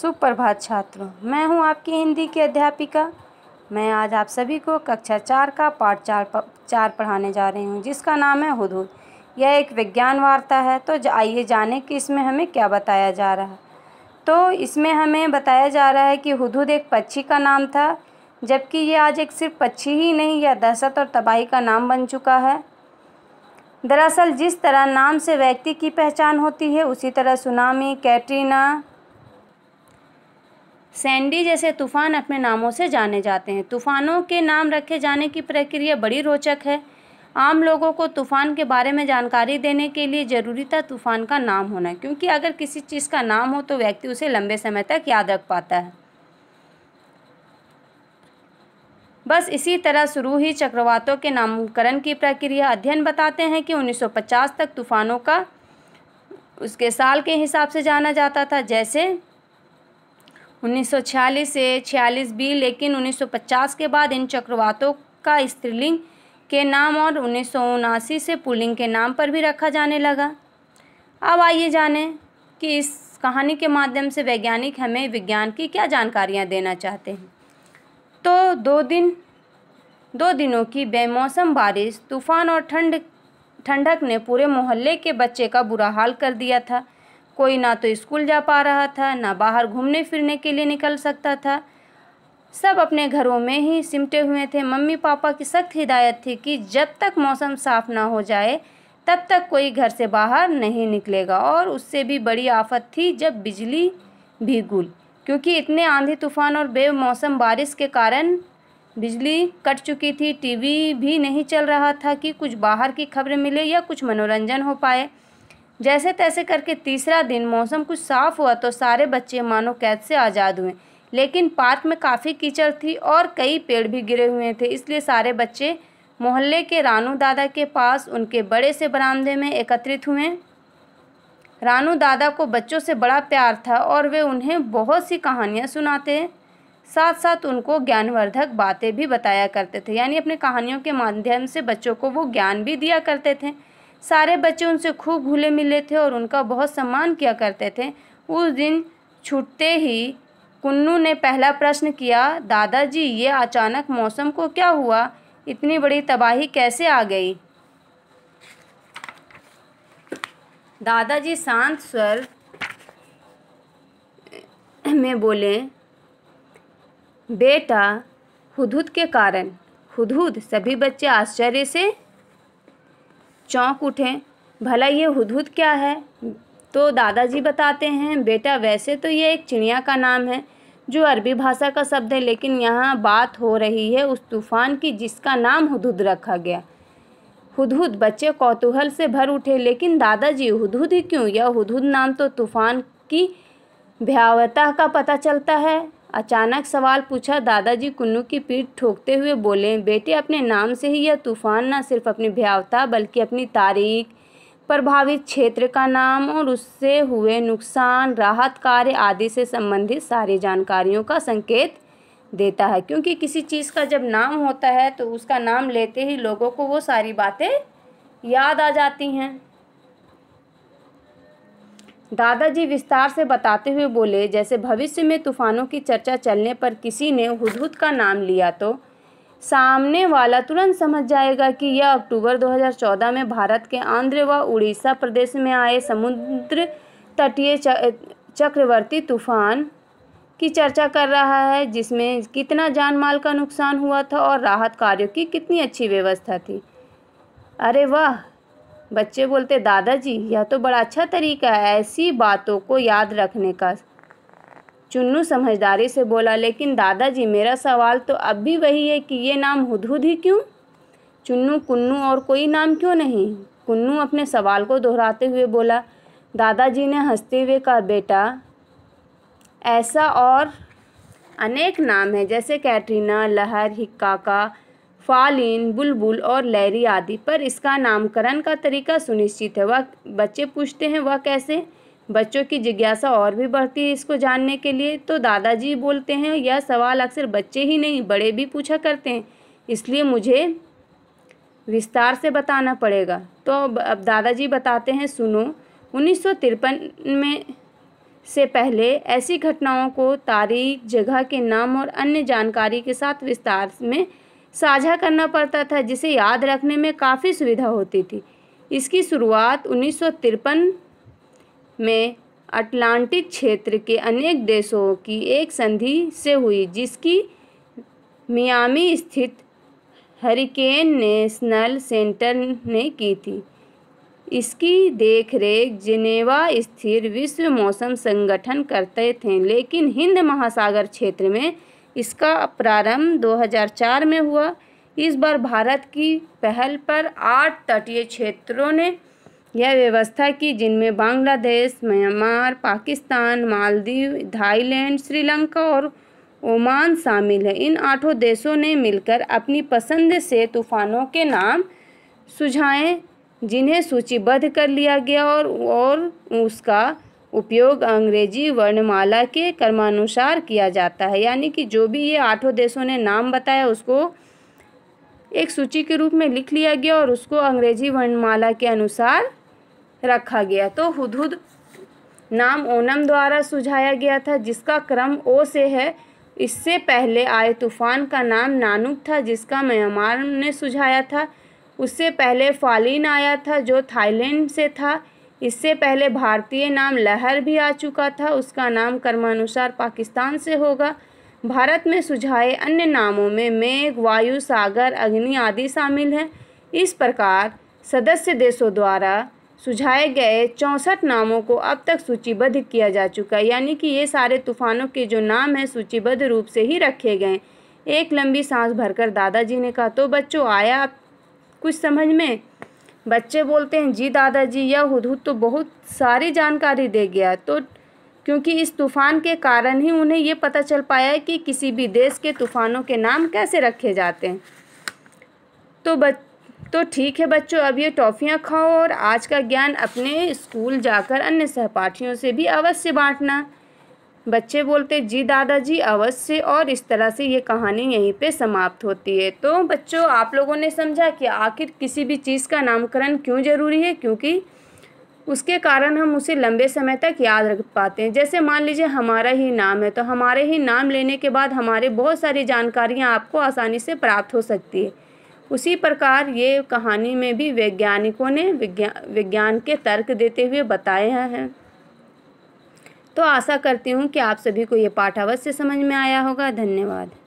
सुप्रभात छात्रों मैं हूं आपकी हिंदी की अध्यापिका मैं आज आप सभी को कक्षा चार का पाठ चार चार पढ़ाने जा रही हूं जिसका नाम है हदूद यह एक विज्ञान वार्ता है तो आइए जाने कि इसमें हमें क्या बताया जा रहा है तो इसमें हमें बताया जा रहा है कि हुदूद एक पक्षी का नाम था जबकि ये आज एक सिर्फ पक्षी ही नहीं यह दहशत और तबाही का नाम बन चुका है दरअसल जिस तरह नाम से व्यक्ति की पहचान होती है उसी तरह सुनामी कैटरीना सैंडी जैसे तूफान अपने नामों से जाने जाते हैं तूफानों के नाम रखे जाने की प्रक्रिया बड़ी रोचक है आम लोगों को तूफ़ान के बारे में जानकारी देने के लिए ज़रूरी था तूफ़ान का नाम होना क्योंकि अगर किसी चीज़ का नाम हो तो व्यक्ति उसे लंबे समय तक याद रख पाता है बस इसी तरह शुरू ही चक्रवातों के नामकरण की प्रक्रिया अध्ययन बताते हैं कि 1950 तक तूफ़ानों का उसके साल के हिसाब से जाना जाता था जैसे 1946 से 46 बी लेकिन 1950 के बाद इन चक्रवातों का स्त्रीलिंग के नाम और उन्नीस से पुलिंग के नाम पर भी रखा जाने लगा अब आइए जानें कि इस कहानी के माध्यम से वैज्ञानिक हमें विज्ञान की क्या जानकारियाँ देना चाहते हैं तो दो दिन दो दिनों की बेमौसम बारिश तूफान और ठंड ठंडक ने पूरे मोहल्ले के बच्चे का बुरा हाल कर दिया था कोई ना तो स्कूल जा पा रहा था ना बाहर घूमने फिरने के लिए निकल सकता था सब अपने घरों में ही सिमटे हुए थे मम्मी पापा की सख्त हिदायत थी कि जब तक मौसम साफ ना हो जाए तब तक कोई घर से बाहर नहीं निकलेगा और उससे भी बड़ी आफत थी जब बिजली भी गुल क्योंकि इतने आंधी तूफान और बेमौसम बारिश के कारण बिजली कट चुकी थी टीवी भी नहीं चल रहा था कि कुछ बाहर की खबरें मिले या कुछ मनोरंजन हो पाए जैसे तैसे करके तीसरा दिन मौसम कुछ साफ़ हुआ तो सारे बच्चे मानो कैद से आज़ाद हुए लेकिन पार्क में काफ़ी कीचड़ थी और कई पेड़ भी गिरे हुए थे इसलिए सारे बच्चे मोहल्ले के रानू दादा के पास उनके बड़े से बरामदे में एकत्रित हुए रानू दादा को बच्चों से बड़ा प्यार था और वे उन्हें बहुत सी कहानियाँ सुनाते साथ साथ उनको ज्ञानवर्धक बातें भी बताया करते थे यानी अपने कहानियों के माध्यम से बच्चों को वो ज्ञान भी दिया करते थे सारे बच्चे उनसे खूब घुले मिले थे और उनका बहुत सम्मान किया करते थे उस दिन छूटते ही कुन्नू ने पहला प्रश्न किया दादाजी ये अचानक मौसम को क्या हुआ इतनी बड़ी तबाही कैसे आ गई दादाजी शांत स्वर में बोले बेटा हुदहुद के कारण हुदहुद सभी बच्चे आश्चर्य से चौंक उठे भला ये हुदहुद क्या है तो दादाजी बताते हैं बेटा वैसे तो ये एक चिड़िया का नाम है जो अरबी भाषा का शब्द है लेकिन यहाँ बात हो रही है उस तूफ़ान की जिसका नाम हुदहुद रखा गया हुदहुद बच्चे कौतूहल से भर उठे लेकिन दादाजी हुदहुद ही क्यों यह हुदहुद नाम तो तूफ़ान की भयावता का पता चलता है अचानक सवाल पूछा दादाजी कुन्नू की पीठ ठोकते हुए बोले बेटे अपने नाम से ही यह तूफान न सिर्फ अपनी भयावता बल्कि अपनी तारीख प्रभावित क्षेत्र का नाम और उससे हुए नुकसान राहत कार्य आदि से संबंधित सारी जानकारियों का संकेत देता है क्योंकि किसी चीज़ का जब नाम होता है तो उसका नाम लेते ही लोगों को वो सारी बातें याद आ जाती हैं दादाजी विस्तार से बताते हुए बोले जैसे भविष्य में तूफानों की चर्चा चलने पर किसी ने हुदहुद का नाम लिया तो सामने वाला तुरंत समझ जाएगा कि यह अक्टूबर 2014 में भारत के आंध्र व उड़ीसा प्रदेश में आए समुद्र तटीय चक्रवर्ती तूफान की चर्चा कर रहा है जिसमें कितना जान माल का नुकसान हुआ था और राहत कार्यों की कितनी अच्छी व्यवस्था थी अरे वाह बच्चे बोलते दादाजी यह तो बड़ा अच्छा तरीका है ऐसी बातों को याद रखने का चुन्नू समझदारी से बोला लेकिन दादाजी मेरा सवाल तो अब भी वही है कि ये नाम हुदहुद ही क्यों चुन्नू कुन्नू और कोई नाम क्यों नहीं कुन्नू अपने सवाल को दोहराते हुए बोला दादाजी ने हंसते हुए कहा बेटा ऐसा और अनेक नाम है जैसे कैटरीना लहर हिक्का का फ़ालीन बुलबुल और लहरी आदि पर इसका नामकरण का तरीका सुनिश्चित है वह बच्चे पूछते हैं वह कैसे बच्चों की जिज्ञासा और भी बढ़ती है इसको जानने के लिए तो दादाजी बोलते हैं यह सवाल अक्सर बच्चे ही नहीं बड़े भी पूछा करते हैं इसलिए मुझे विस्तार से बताना पड़ेगा तो अब दादाजी बताते हैं सुनो उन्नीस में से पहले ऐसी घटनाओं को तारीख जगह के नाम और अन्य जानकारी के साथ विस्तार में साझा करना पड़ता था जिसे याद रखने में काफ़ी सुविधा होती थी इसकी शुरुआत उन्नीस में अटलांटिक क्षेत्र के अनेक देशों की एक संधि से हुई जिसकी मियामी स्थित हरिकेन नेशनल सेंटर ने की थी इसकी देखरेख जिनेवा स्थिर विश्व मौसम संगठन करते थे लेकिन हिंद महासागर क्षेत्र में इसका प्रारंभ 2004 में हुआ इस बार भारत की पहल पर आठ तटीय क्षेत्रों ने यह व्यवस्था की जिनमें बांग्लादेश म्यांमार पाकिस्तान मालदीव थाईलैंड श्रीलंका और ओमान शामिल है इन आठों देशों ने मिलकर अपनी पसंद से तूफानों के नाम सुझाए जिन्हें सूचीबद्ध कर लिया गया और और उसका उपयोग अंग्रेजी वर्णमाला के कर्मानुसार किया जाता है यानी कि जो भी ये आठों देशों ने नाम बताया उसको एक सूची के रूप में लिख लिया गया और उसको अंग्रेजी वर्णमाला के अनुसार रखा गया तो हुदहुद नाम ओनम द्वारा सुझाया गया था जिसका क्रम ओ से है इससे पहले आए तूफान का नाम नानुक था जिसका म्यांमार ने सुझाया था उससे पहले फालिन आया था जो थाईलैंड से था इससे पहले भारतीय नाम लहर भी आ चुका था उसका नाम कर्मानुसार पाकिस्तान से होगा भारत में सुझाए अन्य नामों में मेघ वायु सागर अग्नि आदि शामिल हैं इस प्रकार सदस्य देशों द्वारा सुझाए गए चौंसठ नामों को अब तक सूचीबद्ध किया जा चुका है यानी कि ये सारे तूफानों के जो नाम हैं सूचीबद्ध रूप से ही रखे गए एक लंबी सांस भरकर दादाजी ने कहा तो बच्चों आया कुछ समझ में बच्चे बोलते हैं जी दादाजी यह हदहुद तो बहुत सारी जानकारी दे गया तो क्योंकि इस तूफ़ान के कारण ही उन्हें ये पता चल पाया कि किसी भी देश के तूफ़ानों के नाम कैसे रखे जाते हैं तो बच तो ठीक है बच्चों अब ये टॉफ़ियाँ खाओ और आज का ज्ञान अपने स्कूल जाकर अन्य सहपाठियों से भी अवश्य बांटना बच्चे बोलते जी दादाजी अवश्य और इस तरह से ये कहानी यहीं पे समाप्त होती है तो बच्चों आप लोगों ने समझा कि आखिर किसी भी चीज़ का नामकरण क्यों ज़रूरी है क्योंकि उसके कारण हम उसे लंबे समय तक याद रख पाते हैं जैसे मान लीजिए हमारा ही नाम है तो हमारे ही नाम लेने के बाद हमारे बहुत सारी जानकारियाँ आपको आसानी से प्राप्त हो सकती है उसी प्रकार ये कहानी में भी वैज्ञानिकों ने विज्ञान विज्ञान के तर्क देते हुए बताए हैं तो आशा करती हूँ कि आप सभी को ये पाठ अवश्य समझ में आया होगा धन्यवाद